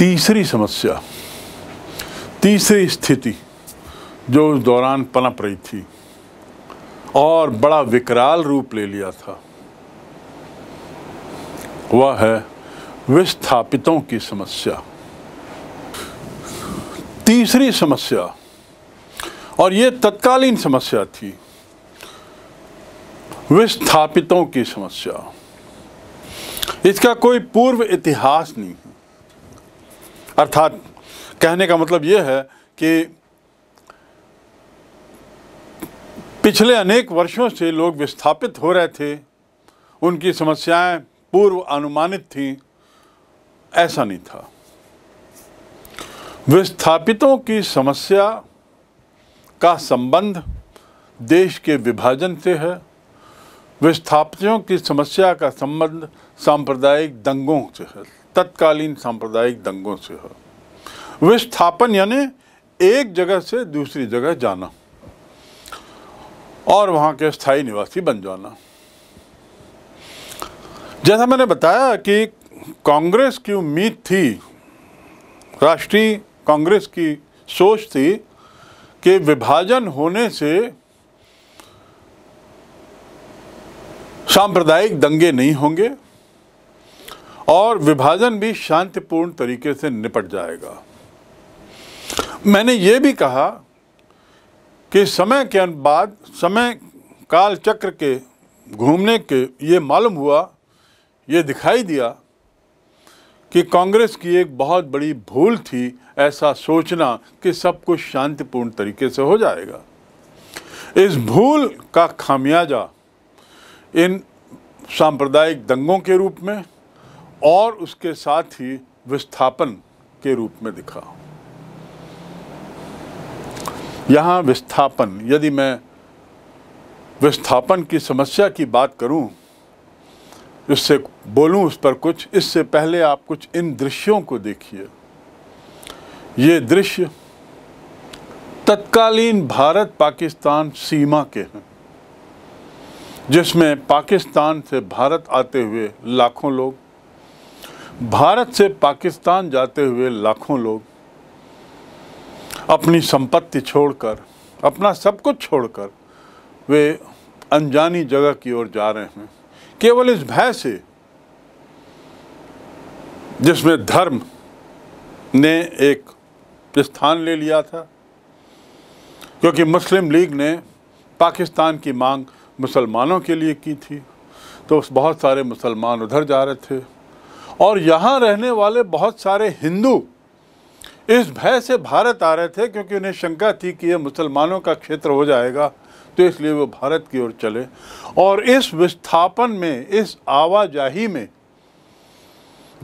तीसरी समस्या तीसरी स्थिति जो उस दौरान पनप रही थी और बड़ा विकराल रूप ले लिया था वह है विस्थापितों की समस्या तीसरी समस्या और ये तत्कालीन समस्या थी विस्थापितों की समस्या इसका कोई पूर्व इतिहास नहीं अर्थात कहने का मतलब ये है कि पिछले अनेक वर्षों से लोग विस्थापित हो रहे थे उनकी समस्याएं पूर्व अनुमानित थीं ऐसा नहीं था विस्थापितों की समस्या का संबंध देश के विभाजन से है विस्थापितों की समस्या का संबंध सांप्रदायिक दंगों से है तत्कालीन सांप्रदायिक दंगों से हो विस्थापन यानी एक जगह से दूसरी जगह जाना और वहां के स्थायी निवासी बन जाना जैसा मैंने बताया कि कांग्रेस की उम्मीद थी राष्ट्रीय कांग्रेस की सोच थी कि विभाजन होने से सांप्रदायिक दंगे नहीं होंगे और विभाजन भी शांतिपूर्ण तरीके से निपट जाएगा मैंने ये भी कहा कि समय के बाद समय काल चक्र के घूमने के ये मालूम हुआ ये दिखाई दिया कि कांग्रेस की एक बहुत बड़ी भूल थी ऐसा सोचना कि सब कुछ शांतिपूर्ण तरीके से हो जाएगा इस भूल का खामियाजा इन सांप्रदायिक दंगों के रूप में और उसके साथ ही विस्थापन के रूप में दिखा यहाँ विस्थापन यदि मैं विस्थापन की समस्या की बात करूँ इससे बोलूँ उस पर कुछ इससे पहले आप कुछ इन दृश्यों को देखिए ये दृश्य तत्कालीन भारत पाकिस्तान सीमा के हैं जिसमें पाकिस्तान से भारत आते हुए लाखों लोग भारत से पाकिस्तान जाते हुए लाखों लोग अपनी संपत्ति छोड़कर अपना सब कुछ छोड़कर वे अनजानी जगह की ओर जा रहे हैं केवल इस भय से जिसमें धर्म ने एक स्थान ले लिया था क्योंकि मुस्लिम लीग ने पाकिस्तान की मांग मुसलमानों के लिए की थी तो बहुत सारे मुसलमान उधर जा रहे थे और यहाँ रहने वाले बहुत सारे हिंदू इस भय से भारत आ रहे थे क्योंकि उन्हें शंका थी कि यह मुसलमानों का क्षेत्र हो जाएगा तो इसलिए वो भारत की ओर चले और इस विस्थापन में इस आवाजाही में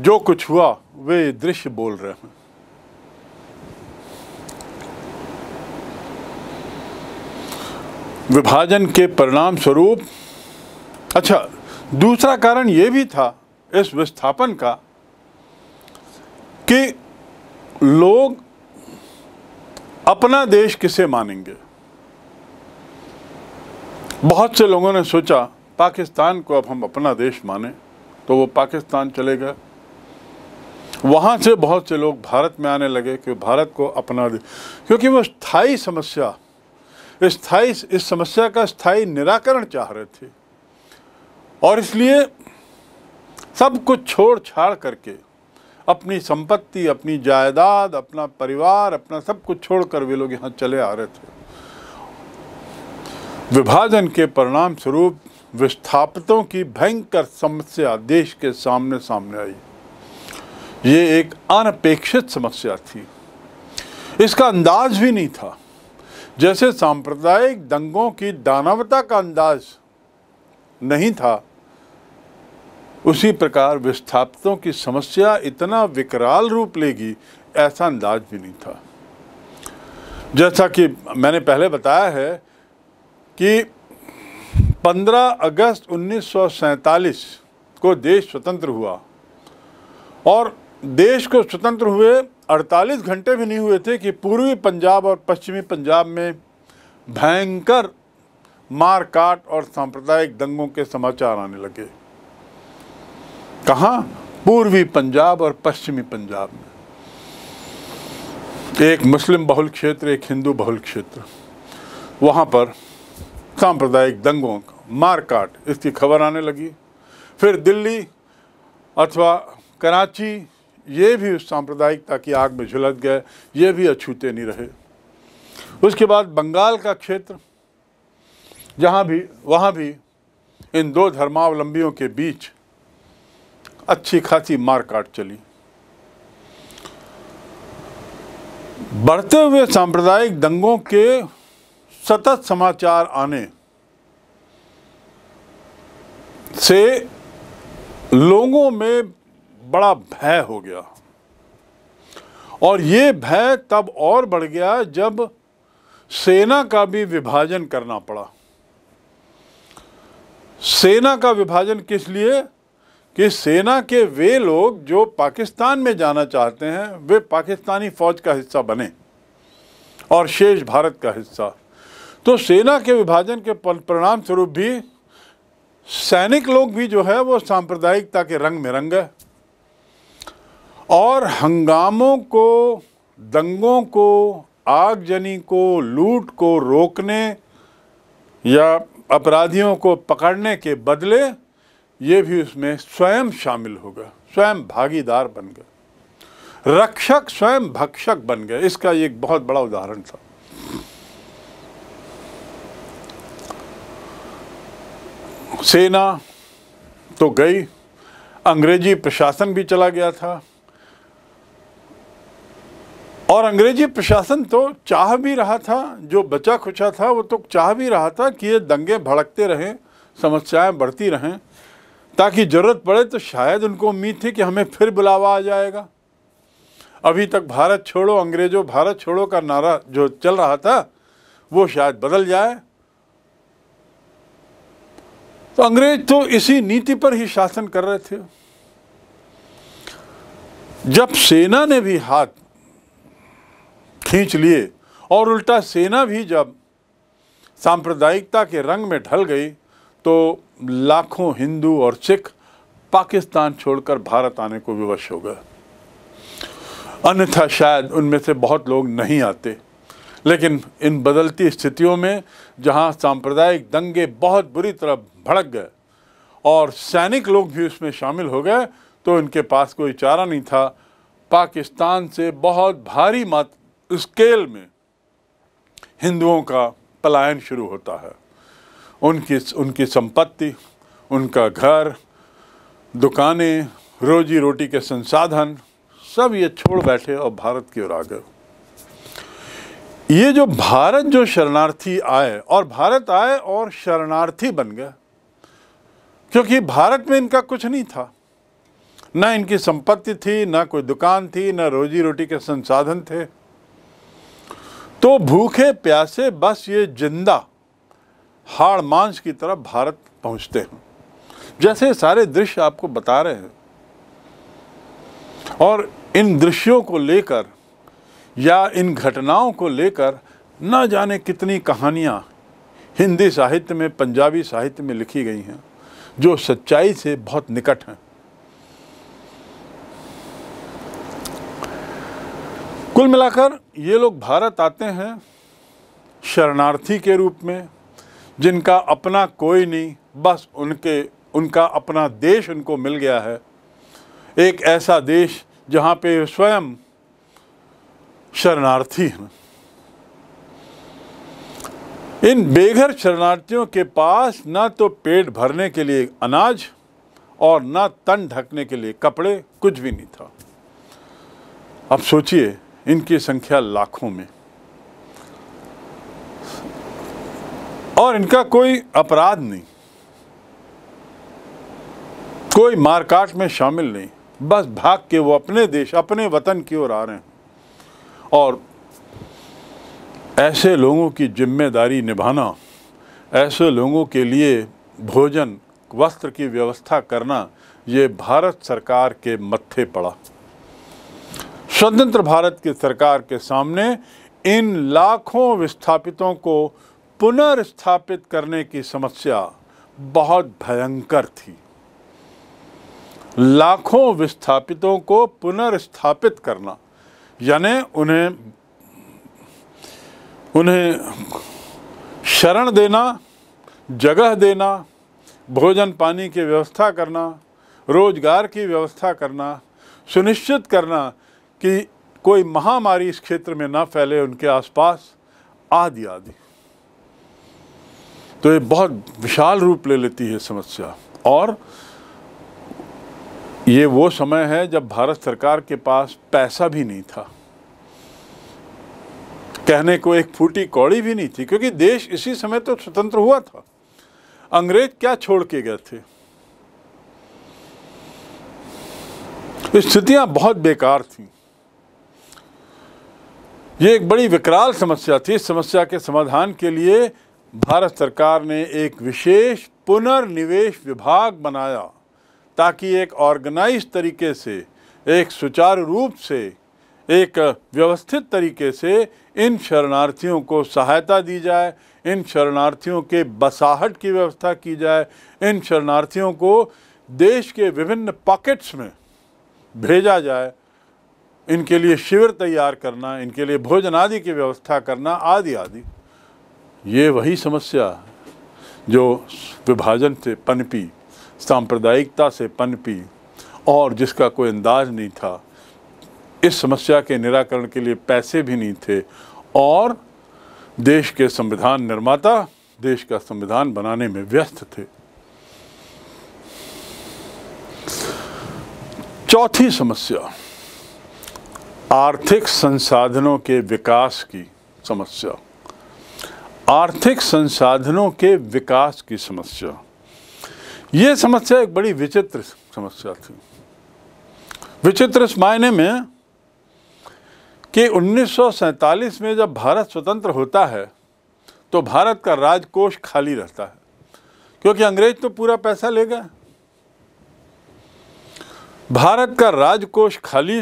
जो कुछ हुआ वे दृश्य बोल रहे हैं विभाजन के परिणाम स्वरूप अच्छा दूसरा कारण ये भी था इस विस्थापन का कि लोग अपना देश किसे मानेंगे बहुत से लोगों ने सोचा पाकिस्तान को अब हम अपना देश माने तो वो पाकिस्तान चले गए वहाँ से बहुत से लोग भारत में आने लगे कि भारत को अपना देश क्योंकि वो स्थाई समस्या स्थाई इस समस्या का स्थाई निराकरण चाह रहे थे और इसलिए सब कुछ छोड़ छाड़ करके अपनी संपत्ति अपनी जायदाद अपना परिवार अपना सब कुछ छोड़कर वे लोग यहाँ चले आ रहे थे विभाजन के परिणाम स्वरूप विस्थापितों की भयंकर समस्या देश के सामने सामने आई ये एक अनपेक्षित समस्या थी इसका अंदाज भी नहीं था जैसे सांप्रदायिक दंगों की दानवता का अंदाज नहीं था उसी प्रकार विस्थापितों की समस्या इतना विकराल रूप लेगी ऐसा अंदाज भी नहीं था जैसा कि मैंने पहले बताया है कि 15 अगस्त 1947 को देश स्वतंत्र हुआ और देश को स्वतंत्र हुए 48 घंटे भी नहीं हुए थे कि पूर्वी पंजाब और पश्चिमी पंजाब में भयंकर मार काट और सांप्रदायिक दंगों के समाचार आने लगे कहाँ पूर्वी पंजाब और पश्चिमी पंजाब में एक मुस्लिम बहुल क्षेत्र एक हिंदू बहुल क्षेत्र वहाँ पर सांप्रदायिक दंगों का मारकाट इसकी खबर आने लगी फिर दिल्ली अथवा कराची ये भी उस सांप्रदायिकता की आग में झुलस गए ये भी अछूते नहीं रहे उसके बाद बंगाल का क्षेत्र जहाँ भी वहाँ भी इन दो धर्मावलंबियों के बीच अच्छी खासी मार काट चली बढ़ते हुए सांप्रदायिक दंगों के सतत समाचार आने से लोगों में बड़ा भय हो गया और ये भय तब और बढ़ गया जब सेना का भी विभाजन करना पड़ा सेना का विभाजन किस लिए कि सेना के वे लोग जो पाकिस्तान में जाना चाहते हैं वे पाकिस्तानी फौज का हिस्सा बने और शेष भारत का हिस्सा तो सेना के विभाजन के परिणाम स्वरूप भी सैनिक लोग भी जो है वो सांप्रदायिकता के रंग में रंग है और हंगामों को दंगों को आगजनी को लूट को रोकने या अपराधियों को पकड़ने के बदले ये भी उसमें स्वयं शामिल हो गया स्वयं भागीदार बन गया रक्षक स्वयं भक्षक बन गए इसका एक बहुत बड़ा उदाहरण था सेना तो गई अंग्रेजी प्रशासन भी चला गया था और अंग्रेजी प्रशासन तो चाह भी रहा था जो बचा खुचा था वो तो चाह भी रहा था कि ये दंगे भड़कते रहें समस्याएं बढ़ती रहें ताकि ज़रूरत पड़े तो शायद उनको उम्मीद थी कि हमें फिर बुलावा आ जाएगा अभी तक भारत छोड़ो अंग्रेज़ों भारत छोड़ो का नारा जो चल रहा था वो शायद बदल जाए तो अंग्रेज तो इसी नीति पर ही शासन कर रहे थे जब सेना ने भी हाथ खींच लिए और उल्टा सेना भी जब सांप्रदायिकता के रंग में ढल गई तो लाखों हिंदू और सिख पाकिस्तान छोड़कर भारत आने को विवश हो गए अन्यथा शायद उनमें से बहुत लोग नहीं आते लेकिन इन बदलती स्थितियों में जहां सांप्रदायिक दंगे बहुत बुरी तरह भड़क गए और सैनिक लोग भी उसमें शामिल हो गए तो इनके पास कोई चारा नहीं था पाकिस्तान से बहुत भारी मात स्केल में हिंदुओं का पलायन शुरू होता है उनकी उनकी संपत्ति उनका घर दुकानें रोजी रोटी के संसाधन सब ये छोड़ बैठे और भारत की ओर आ गए ये जो भारत जो शरणार्थी आए और भारत आए और शरणार्थी बन गए क्योंकि भारत में इनका कुछ नहीं था ना इनकी संपत्ति थी ना कोई दुकान थी ना रोजी रोटी के संसाधन थे तो भूखे प्यासे बस ये जिंदा हाड़ मांस की तरफ भारत पहुंचते हैं जैसे सारे दृश्य आपको बता रहे हैं और इन दृश्यों को लेकर या इन घटनाओं को लेकर न जाने कितनी कहानियाँ हिंदी साहित्य में पंजाबी साहित्य में लिखी गई हैं जो सच्चाई से बहुत निकट हैं कुल मिलाकर ये लोग भारत आते हैं शरणार्थी के रूप में जिनका अपना कोई नहीं बस उनके उनका अपना देश उनको मिल गया है एक ऐसा देश जहाँ पे स्वयं शरणार्थी हैं इन बेघर शरणार्थियों के पास ना तो पेट भरने के लिए अनाज और ना तन ढकने के लिए कपड़े कुछ भी नहीं था अब सोचिए इनकी संख्या लाखों में और इनका कोई अपराध नहीं कोई मारकाट में शामिल नहीं बस भाग के वो अपने देश अपने वतन की ओर आ रहे हैं और ऐसे लोगों की जिम्मेदारी निभाना ऐसे लोगों के लिए भोजन वस्त्र की व्यवस्था करना ये भारत सरकार के मत्थे पड़ा स्वतंत्र भारत की सरकार के सामने इन लाखों विस्थापितों को पुनर्स्थापित करने की समस्या बहुत भयंकर थी लाखों विस्थापितों को पुनर्स्थापित करना यानी उन्हें उन्हें शरण देना जगह देना भोजन पानी की व्यवस्था करना रोजगार की व्यवस्था करना सुनिश्चित करना कि कोई महामारी इस क्षेत्र में ना फैले उनके आसपास आदि आदि तो ये बहुत विशाल रूप ले लेती है समस्या और ये वो समय है जब भारत सरकार के पास पैसा भी नहीं था कहने को एक फूटी कौड़ी भी नहीं थी क्योंकि देश इसी समय तो स्वतंत्र हुआ था अंग्रेज क्या छोड़ के गए थे स्थितियां बहुत बेकार थी ये एक बड़ी विकराल समस्या थी इस समस्या के समाधान के लिए भारत सरकार ने एक विशेष पुनर्निवेश विभाग बनाया ताकि एक ऑर्गेनाइज तरीके से एक सुचारू रूप से एक व्यवस्थित तरीके से इन शरणार्थियों को सहायता दी जाए इन शरणार्थियों के बसाहट की व्यवस्था की जाए इन शरणार्थियों को देश के विभिन्न पॉकेट्स में भेजा जाए इनके लिए शिविर तैयार करना इनके लिए भोजन आदि की व्यवस्था करना आदि आदि ये वही समस्या जो विभाजन से पनपी सांप्रदायिकता से पनपी और जिसका कोई अंदाज नहीं था इस समस्या के निराकरण के लिए पैसे भी नहीं थे और देश के संविधान निर्माता देश का संविधान बनाने में व्यस्त थे चौथी समस्या आर्थिक संसाधनों के विकास की समस्या आर्थिक संसाधनों के विकास की समस्या ये समस्या एक बड़ी विचित्र समस्या थी विचित्र इस मायने में कि उन्नीस में जब भारत स्वतंत्र होता है तो भारत का राजकोष खाली रहता है क्योंकि अंग्रेज तो पूरा पैसा ले गए भारत का राजकोष खाली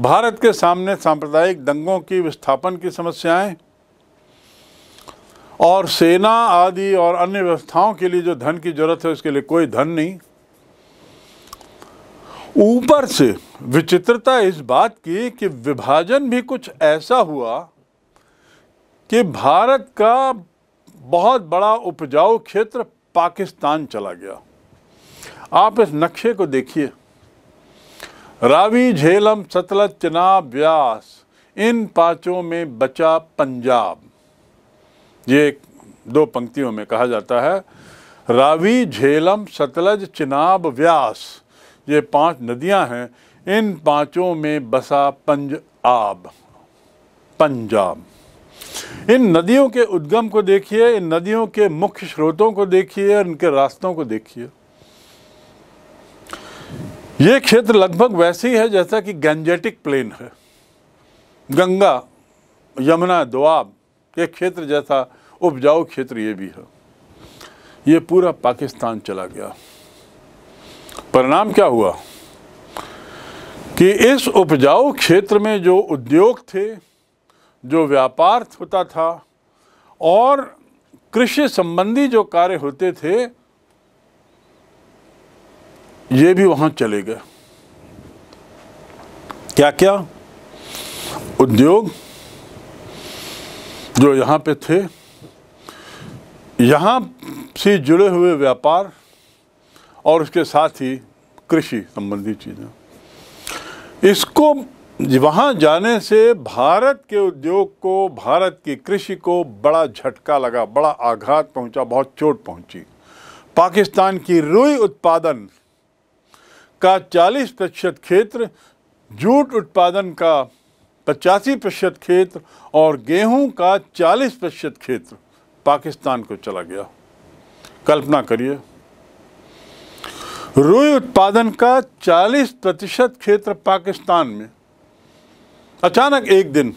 भारत के सामने सांप्रदायिक दंगों की विस्थापन की समस्याएं और सेना आदि और अन्य व्यवस्थाओं के लिए जो धन की जरूरत है उसके लिए कोई धन नहीं ऊपर से विचित्रता इस बात की कि विभाजन भी कुछ ऐसा हुआ कि भारत का बहुत बड़ा उपजाऊ क्षेत्र पाकिस्तान चला गया आप इस नक्शे को देखिए रावी झेलम सतलज चिनाब व्यास इन पांचों में बचा पंजाब ये दो पंक्तियों में कहा जाता है रावी झेलम सतलज चिनाब व्यास ये पांच नदियां हैं इन पांचों में बसा पंज आब पंजाब इन नदियों के उद्गम को देखिए इन नदियों के मुख्य स्रोतों को देखिए और इनके रास्तों को देखिए ये क्षेत्र लगभग वैसे ही है जैसा कि गंजेटिक प्लेन है गंगा यमुना दोआब ये क्षेत्र जैसा उपजाऊ क्षेत्र ये भी है ये पूरा पाकिस्तान चला गया परिणाम क्या हुआ कि इस उपजाऊ क्षेत्र में जो उद्योग थे जो व्यापार होता था और कृषि संबंधी जो कार्य होते थे ये भी वहाँ चले गए क्या क्या उद्योग जो यहाँ पे थे यहाँ से जुड़े हुए व्यापार और उसके साथ ही कृषि संबंधी चीज़ें इसको वहाँ जाने से भारत के उद्योग को भारत की कृषि को बड़ा झटका लगा बड़ा आघात पहुँचा बहुत चोट पहुँची पाकिस्तान की रुई उत्पादन का 40 प्रतिशत क्षेत्र जूट उत्पादन का पचासी प्रतिशत क्षेत्र और गेहूं का चालीस प्रतिशत क्षेत्र पाकिस्तान को चला गया कल्पना करिए रुई उत्पादन का 40 प्रतिशत क्षेत्र पाकिस्तान में अचानक एक दिन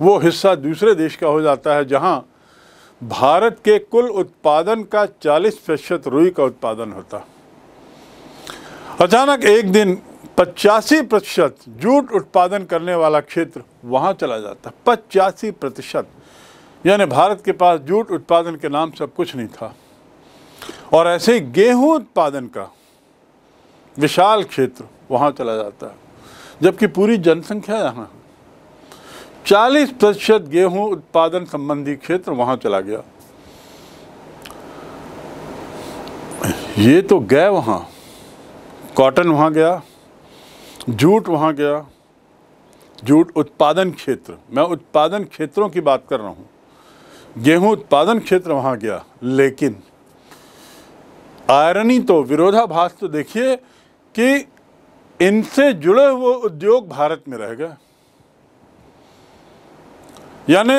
वो हिस्सा दूसरे देश का हो जाता है जहां भारत के कुल उत्पादन का 40 प्रतिशत रुई का उत्पादन होता अचानक एक दिन पचासी प्रतिशत जूट उत्पादन करने वाला क्षेत्र वहाँ चला जाता है पचासी प्रतिशत यानी भारत के पास जूट उत्पादन के नाम सब कुछ नहीं था और ऐसे ही गेहूँ उत्पादन का विशाल क्षेत्र वहाँ चला जाता है जबकि पूरी जनसंख्या यहाँ चालीस प्रतिशत गेहूँ उत्पादन संबंधी क्षेत्र वहाँ चला गया ये तो गए वहाँ कॉटन वहाँ गया जूट वहाँ गया जूट उत्पादन क्षेत्र मैं उत्पादन क्षेत्रों की बात कर रहा हूँ गेहूं उत्पादन क्षेत्र वहाँ गया लेकिन आयरनी तो विरोधाभास तो देखिए कि इनसे जुड़े हुए उद्योग भारत में रह गए यानी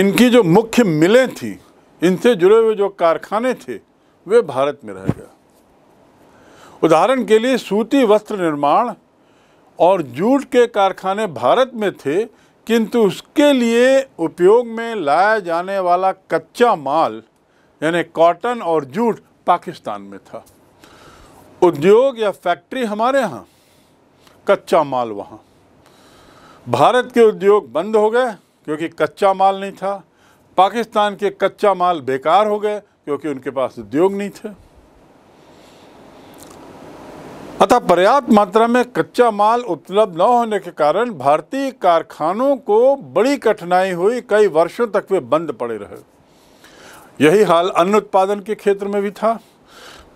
इनकी जो मुख्य मिलें थी इनसे जुड़े हुए जो कारखाने थे वे भारत में रह गए उदाहरण के लिए सूती वस्त्र निर्माण और जूट के कारखाने भारत में थे किंतु उसके लिए उपयोग में लाया जाने वाला कच्चा माल यानी कॉटन और जूट पाकिस्तान में था उद्योग या फैक्ट्री हमारे यहाँ कच्चा माल वहाँ भारत के उद्योग बंद हो गए क्योंकि कच्चा माल नहीं था पाकिस्तान के कच्चा माल बेकार हो गए क्योंकि उनके पास उद्योग नहीं थे अतः पर्याप्त मात्रा में कच्चा माल उपलब्ध न होने के कारण भारतीय कारखानों को बड़ी कठिनाई हुई कई वर्षों तक वे बंद पड़े रहे यही हाल अन्न उत्पादन के क्षेत्र में भी था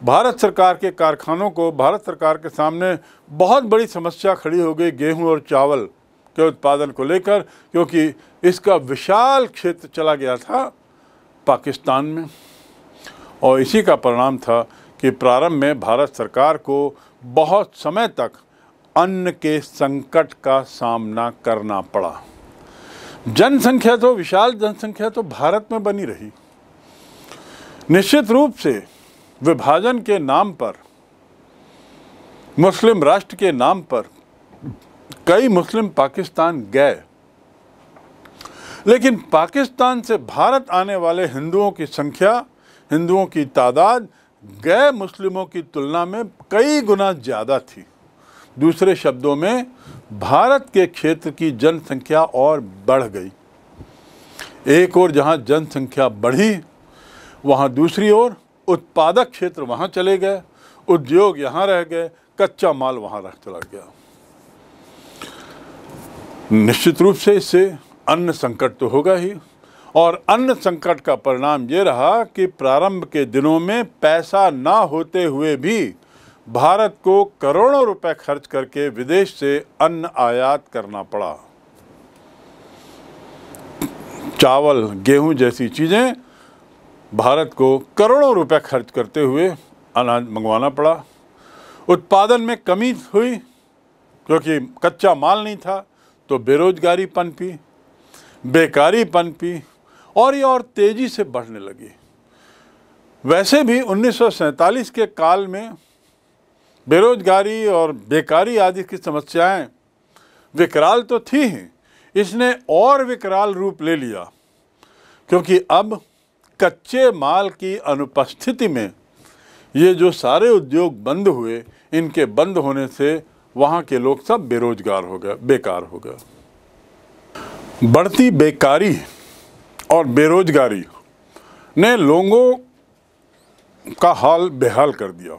भारत सरकार के कारखानों को भारत सरकार के सामने बहुत बड़ी समस्या खड़ी हो गई गेहूं और चावल के उत्पादन को लेकर क्योंकि इसका विशाल क्षेत्र चला गया था पाकिस्तान में और इसी का परिणाम था कि प्रारंभ में भारत सरकार को बहुत समय तक अन्न के संकट का सामना करना पड़ा जनसंख्या तो विशाल जनसंख्या तो भारत में बनी रही निश्चित रूप से विभाजन के नाम पर मुस्लिम राष्ट्र के नाम पर कई मुस्लिम पाकिस्तान गए लेकिन पाकिस्तान से भारत आने वाले हिंदुओं की संख्या हिंदुओं की तादाद गैर मुस्लिमों की तुलना में कई गुना ज़्यादा थी दूसरे शब्दों में भारत के क्षेत्र की जनसंख्या और बढ़ गई एक और जहां जनसंख्या बढ़ी वहां दूसरी ओर उत्पादक क्षेत्र वहां चले गए उद्योग यहां रह गए कच्चा माल वहां रख चला गया निश्चित रूप से इससे अन्न संकट तो होगा ही और अन्य संकट का परिणाम ये रहा कि प्रारंभ के दिनों में पैसा ना होते हुए भी भारत को करोड़ों रुपए खर्च करके विदेश से अन्न आयात करना पड़ा चावल गेहूं जैसी चीज़ें भारत को करोड़ों रुपए खर्च करते हुए अनाज मंगवाना पड़ा उत्पादन में कमी हुई क्योंकि कच्चा माल नहीं था तो बेरोजगारी पनपी बेकारी पनपी और ये और तेज़ी से बढ़ने लगी वैसे भी उन्नीस के काल में बेरोजगारी और बेकारी आदि की समस्याएं विकराल तो थी ही इसने और विकराल रूप ले लिया क्योंकि अब कच्चे माल की अनुपस्थिति में ये जो सारे उद्योग बंद हुए इनके बंद होने से वहाँ के लोग सब बेरोजगार हो गए बेकार हो गए बढ़ती बेकारी और बेरोजगारी ने लोगों का हाल बेहाल कर दिया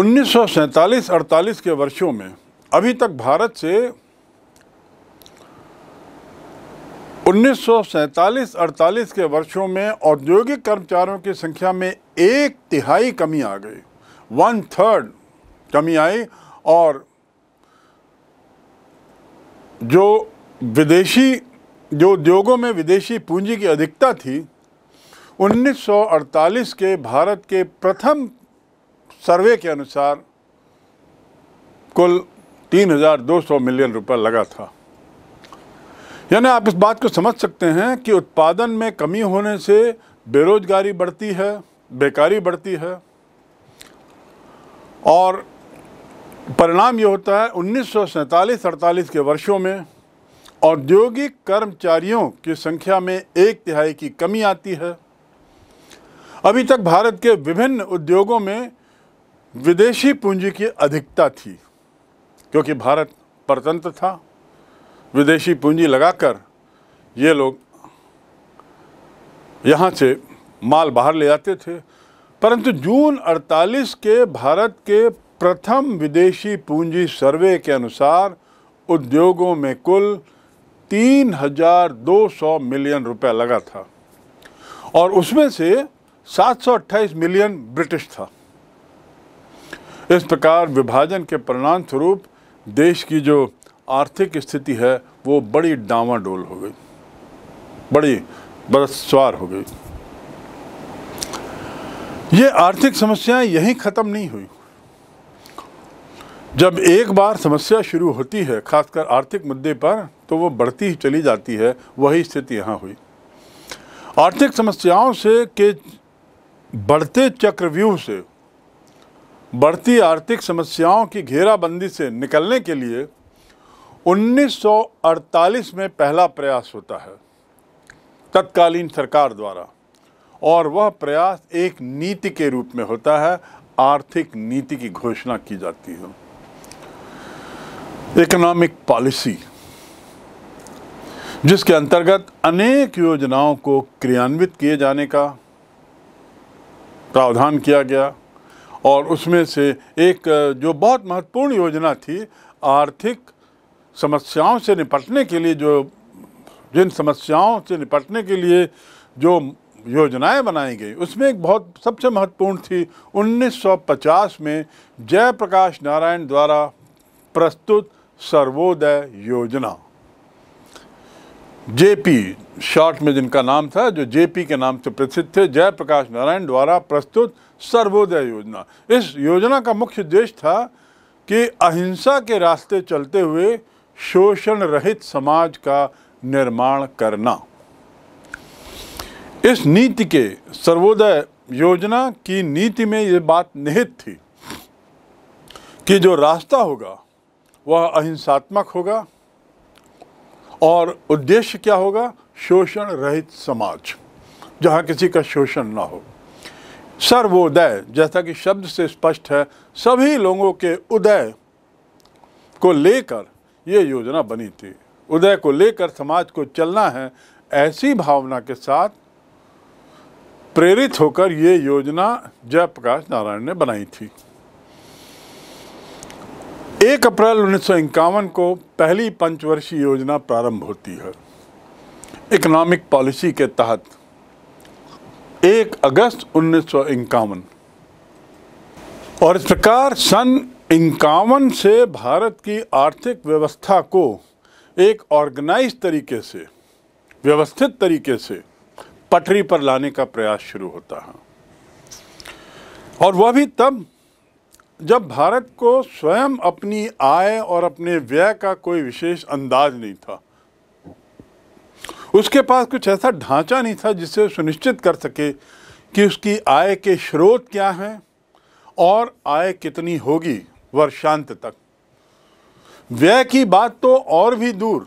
उन्नीस 1947-48 के वर्षों में अभी तक भारत से 1947-48 के वर्षों में औद्योगिक कर्मचारियों की संख्या में एक तिहाई कमी आ गई वन थर्ड कमी आई और जो विदेशी जो उद्योगों में विदेशी पूंजी की अधिकता थी 1948 के भारत के प्रथम सर्वे के अनुसार कुल 3,200 मिलियन रुपए लगा था यानी आप इस बात को समझ सकते हैं कि उत्पादन में कमी होने से बेरोजगारी बढ़ती है बेकारी बढ़ती है और परिणाम ये होता है उन्नीस सौ के वर्षों में औद्योगिक कर्मचारियों की संख्या में एक तिहाई की कमी आती है अभी तक भारत के विभिन्न उद्योगों में विदेशी पूंजी की अधिकता थी क्योंकि भारत परतंत्र था विदेशी पूंजी लगाकर ये लोग यहाँ से माल बाहर ले जाते थे परंतु जून 48 के भारत के प्रथम विदेशी पूंजी सर्वे के अनुसार उद्योगों में कुल तीन हजार दो सौ मिलियन रुपया लगा था और उसमें से 728 मिलियन ब्रिटिश था इस प्रकार विभाजन के परिणाम स्वरूप देश की जो आर्थिक स्थिति है वो बड़ी डावाडोल हो गई बड़ी बरसवार हो गई ये आर्थिक समस्याएं यहीं ख़त्म नहीं हुई जब एक बार समस्या शुरू होती है खासकर आर्थिक मुद्दे पर तो वो बढ़ती ही चली जाती है वही स्थिति यहाँ हुई आर्थिक समस्याओं से के बढ़ते चक्रव्यूह से बढ़ती आर्थिक समस्याओं की घेराबंदी से निकलने के लिए 1948 में पहला प्रयास होता है तत्कालीन सरकार द्वारा और वह प्रयास एक नीति के रूप में होता है आर्थिक नीति की घोषणा की जाती है इकोनॉमिक पॉलिसी जिसके अंतर्गत अनेक योजनाओं को क्रियान्वित किए जाने का प्रावधान किया गया और उसमें से एक जो बहुत महत्वपूर्ण योजना थी आर्थिक समस्याओं से निपटने के लिए जो जिन समस्याओं से निपटने के लिए जो योजनाएं बनाई गई उसमें एक बहुत सबसे महत्वपूर्ण थी 1950 में जयप्रकाश नारायण द्वारा प्रस्तुत सर्वोदय योजना जेपी शॉर्ट में जिनका नाम था जो जेपी के नाम से प्रसिद्ध थे जयप्रकाश नारायण द्वारा प्रस्तुत सर्वोदय योजना इस योजना का मुख्य उद्देश्य था कि अहिंसा के रास्ते चलते हुए शोषण रहित समाज का निर्माण करना इस नीति के सर्वोदय योजना की नीति में ये बात निहित थी कि जो रास्ता होगा वह अहिंसात्मक होगा और उद्देश्य क्या होगा शोषण रहित समाज जहाँ किसी का शोषण ना हो सर्वोदय जैसा कि शब्द से स्पष्ट है सभी लोगों के उदय को लेकर ये योजना बनी थी उदय को लेकर समाज को चलना है ऐसी भावना के साथ प्रेरित होकर ये योजना जयप्रकाश नारायण ने बनाई थी एक अप्रैल उन्नीस को पहली पंचवर्षीय योजना प्रारंभ होती है इकोनॉमिक पॉलिसी के तहत एक अगस्त उन्नीस और इस प्रकार सन इक्यावन से भारत की आर्थिक व्यवस्था को एक ऑर्गेनाइज तरीके से व्यवस्थित तरीके से पटरी पर लाने का प्रयास शुरू होता है और वह भी तब जब भारत को स्वयं अपनी आय और अपने व्यय का कोई विशेष अंदाज नहीं था उसके पास कुछ ऐसा ढांचा नहीं था जिससे सुनिश्चित कर सके कि उसकी आय के स्रोत क्या हैं और आय कितनी होगी वर्षांत तक व्यय की बात तो और भी दूर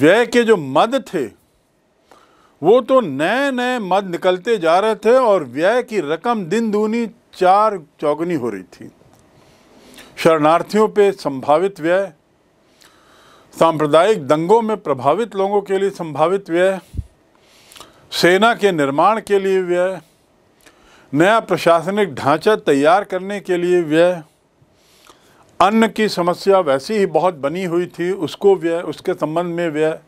व्यय के जो मद थे वो तो नए नए मद निकलते जा रहे थे और व्यय की रकम दिन दूनी चार चौगनी हो रही थी शरणार्थियों पे संभावित व्यय सांप्रदायिक दंगों में प्रभावित लोगों के लिए संभावित व्यय सेना के निर्माण के लिए व्यय नया प्रशासनिक ढांचा तैयार करने के लिए व्यय अन्न की समस्या वैसी ही बहुत बनी हुई थी उसको व्यय उसके संबंध में व्यय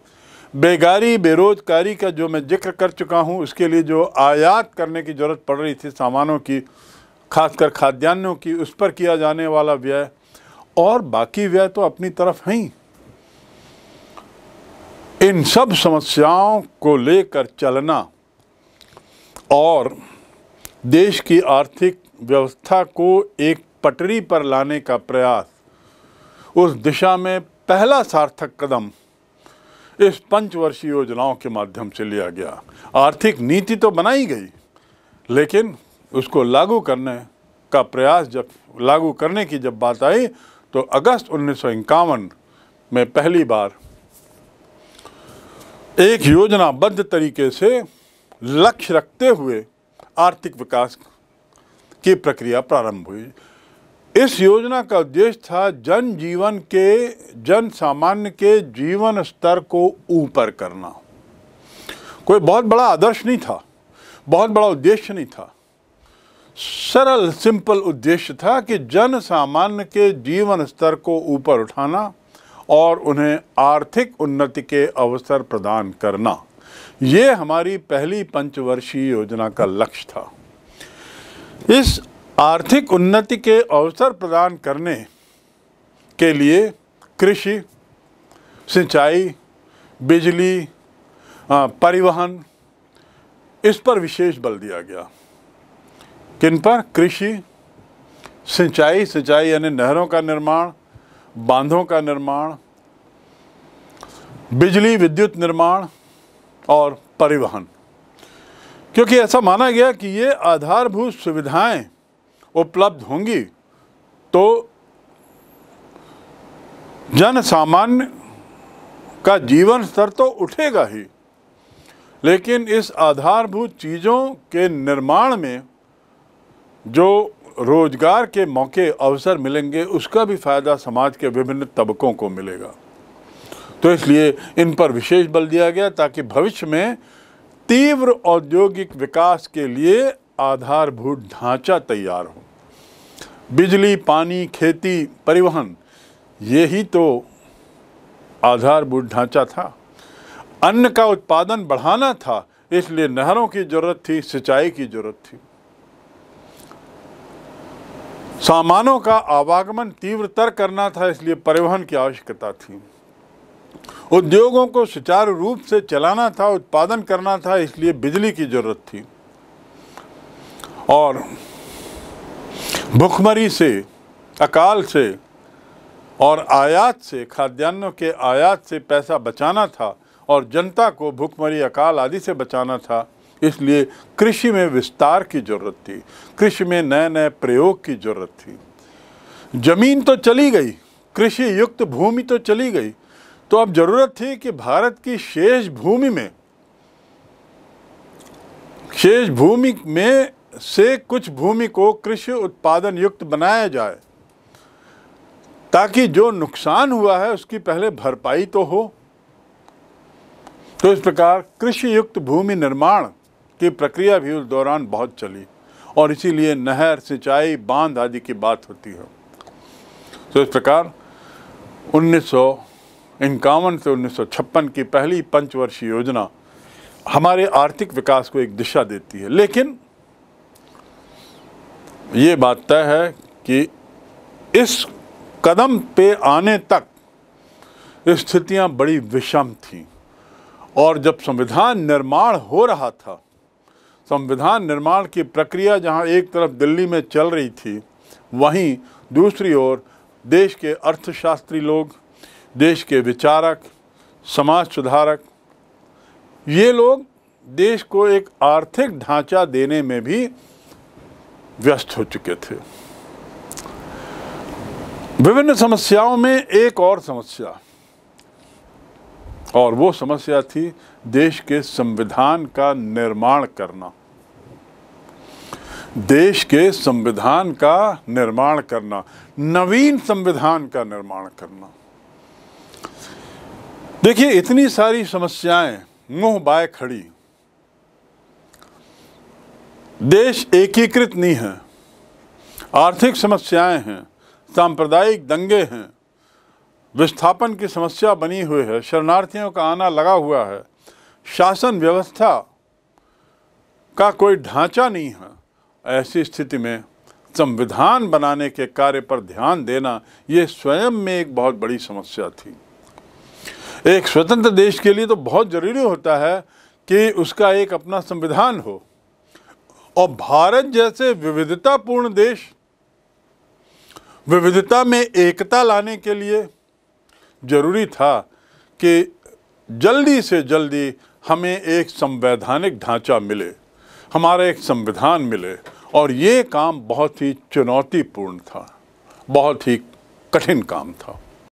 बेगारी बेरोजगारी का जो मैं जिक्र कर चुका हूँ उसके लिए जो आयात करने की ज़रूरत पड़ रही थी सामानों की खासकर खाद्यान्नों की उस पर किया जाने वाला व्यय और बाकी व्यय तो अपनी तरफ ही इन सब समस्याओं को लेकर चलना और देश की आर्थिक व्यवस्था को एक पटरी पर लाने का प्रयास उस दिशा में पहला सार्थक कदम इस पंचवर्षीय योजनाओं के माध्यम से लिया गया आर्थिक नीति तो बनाई गई लेकिन उसको लागू करने का प्रयास जब लागू करने की जब बात आई तो अगस्त उन्नीस में पहली बार एक योजनाबद्ध तरीके से लक्ष्य रखते हुए आर्थिक विकास की प्रक्रिया प्रारंभ हुई इस योजना का उद्देश्य था जन जीवन के जन सामान्य के जीवन स्तर को ऊपर करना कोई बहुत बड़ा आदर्श नहीं था बहुत बड़ा उद्देश्य नहीं था सरल सिंपल उद्देश्य था कि जन सामान्य के जीवन स्तर को ऊपर उठाना और उन्हें आर्थिक उन्नति के अवसर प्रदान करना ये हमारी पहली पंचवर्षीय योजना का लक्ष्य था इस आर्थिक उन्नति के अवसर प्रदान करने के लिए कृषि सिंचाई बिजली परिवहन इस पर विशेष बल दिया गया किन पर कृषि सिंचाई सिंचाई यानी नहरों का निर्माण बांधों का निर्माण बिजली विद्युत निर्माण और परिवहन क्योंकि ऐसा माना गया कि ये आधारभूत सुविधाएं उपलब्ध होंगी तो जन सामान्य का जीवन स्तर तो उठेगा ही लेकिन इस आधारभूत चीज़ों के निर्माण में जो रोजगार के मौके अवसर मिलेंगे उसका भी फ़ायदा समाज के विभिन्न तबकों को मिलेगा तो इसलिए इन पर विशेष बल दिया गया ताकि भविष्य में तीव्र औद्योगिक विकास के लिए आधारभूत ढांचा तैयार हो बिजली पानी खेती परिवहन यही तो आधारभूत ढांचा था अन्न का उत्पादन बढ़ाना था इसलिए नहरों की ज़रूरत थी सिंचाई की ज़रूरत थी सामानों का आवागमन तीव्रतर करना था इसलिए परिवहन की आवश्यकता थी उद्योगों को सुचारू रूप से चलाना था उत्पादन करना था इसलिए बिजली की जरूरत थी और भुखमरी से अकाल से और आयात से खाद्यान्नों के आयात से पैसा बचाना था और जनता को भुखमरी अकाल आदि से बचाना था इसलिए कृषि में विस्तार की ज़रूरत थी कृषि में नए नए प्रयोग की ज़रूरत थी ज़मीन तो चली गई कृषि युक्त भूमि तो चली गई तो अब ज़रूरत थी कि भारत की शेष भूमि में शेष भूमि में से कुछ भूमि को कृषि उत्पादन युक्त बनाया जाए ताकि जो नुकसान हुआ है उसकी पहले भरपाई तो हो तो इस प्रकार कृषि युक्त भूमि निर्माण की प्रक्रिया भी उस दौरान बहुत चली और इसीलिए नहर सिंचाई बांध आदि की बात होती है तो इस प्रकार उन्नीस से उन्नीस की पहली पंचवर्षीय योजना हमारे आर्थिक विकास को एक दिशा देती है लेकिन ये बात तय है कि इस कदम पे आने तक स्थितियां बड़ी विषम थीं और जब संविधान निर्माण हो रहा था संविधान निर्माण की प्रक्रिया जहां एक तरफ दिल्ली में चल रही थी वहीं दूसरी ओर देश के अर्थशास्त्री लोग देश के विचारक समाज सुधारक ये लोग देश को एक आर्थिक ढांचा देने में भी व्यस्त हो चुके थे विभिन्न समस्याओं में एक और समस्या और वो समस्या थी देश के संविधान का निर्माण करना देश के संविधान का निर्माण करना नवीन संविधान का निर्माण करना देखिए इतनी सारी समस्याएं मुंह बाय खड़ी देश एकीकृत नहीं है आर्थिक समस्याएं हैं सांप्रदायिक दंगे हैं विस्थापन की समस्या बनी हुई है शरणार्थियों का आना लगा हुआ है शासन व्यवस्था का कोई ढांचा नहीं है ऐसी स्थिति में संविधान बनाने के कार्य पर ध्यान देना ये स्वयं में एक बहुत बड़ी समस्या थी एक स्वतंत्र देश के लिए तो बहुत ज़रूरी होता है कि उसका एक अपना संविधान हो और भारत जैसे विविधतापूर्ण देश विविधता में एकता लाने के लिए ज़रूरी था कि जल्दी से जल्दी हमें एक संवैधानिक ढांचा मिले हमारा एक संविधान मिले और ये काम बहुत ही चुनौतीपूर्ण था बहुत ही कठिन काम था